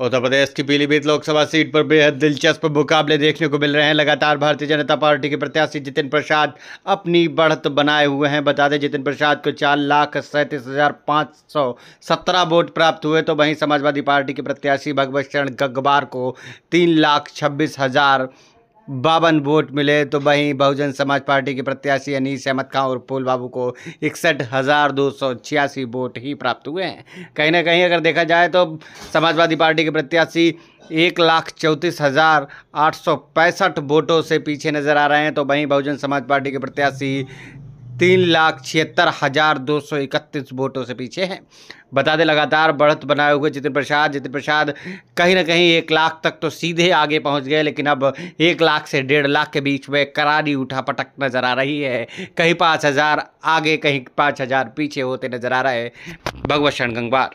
उत्तर प्रदेश की पीलीभीत लोकसभा सीट पर बेहद दिलचस्प मुकाबले देखने को मिल रहे हैं लगातार भारतीय जनता पार्टी के प्रत्याशी जितिन प्रसाद अपनी बढ़त बनाए हुए हैं बता दें जितिन प्रसाद को चार लाख सैंतीस हजार पाँच सौ सत्रह वोट प्राप्त हुए तो वहीं समाजवादी पार्टी के प्रत्याशी भगवत शरण गगवार को तीन लाख छब्बीस हजार बावन वोट मिले तो वहीं बहुजन समाज पार्टी के प्रत्याशी अनीस अहमद खां और फूल बाबू को इकसठ हज़ार दो सौ छियासी वोट ही प्राप्त हुए हैं कहीं ना कहीं अगर देखा जाए तो समाजवादी पार्टी के प्रत्याशी एक लाख चौंतीस हज़ार आठ सौ पैंसठ वोटों से पीछे नज़र आ रहे हैं तो वहीं बहुजन समाज पार्टी के प्रत्याशी तीन लाख छिहत्तर हज़ार दो सौ इकतीस वोटों से पीछे हैं बता दें लगातार बढ़त बनाए हुए जितिन प्रसाद जितिन प्रसाद कहीं ना कहीं एक लाख तक तो सीधे आगे पहुंच गए लेकिन अब एक लाख से डेढ़ लाख के बीच में करारी उठा पटक नज़र आ रही है कहीं पाँच हज़ार आगे कहीं पाँच हज़ार पीछे होते नज़र आ रहे हैं भगवत शरण गंगवार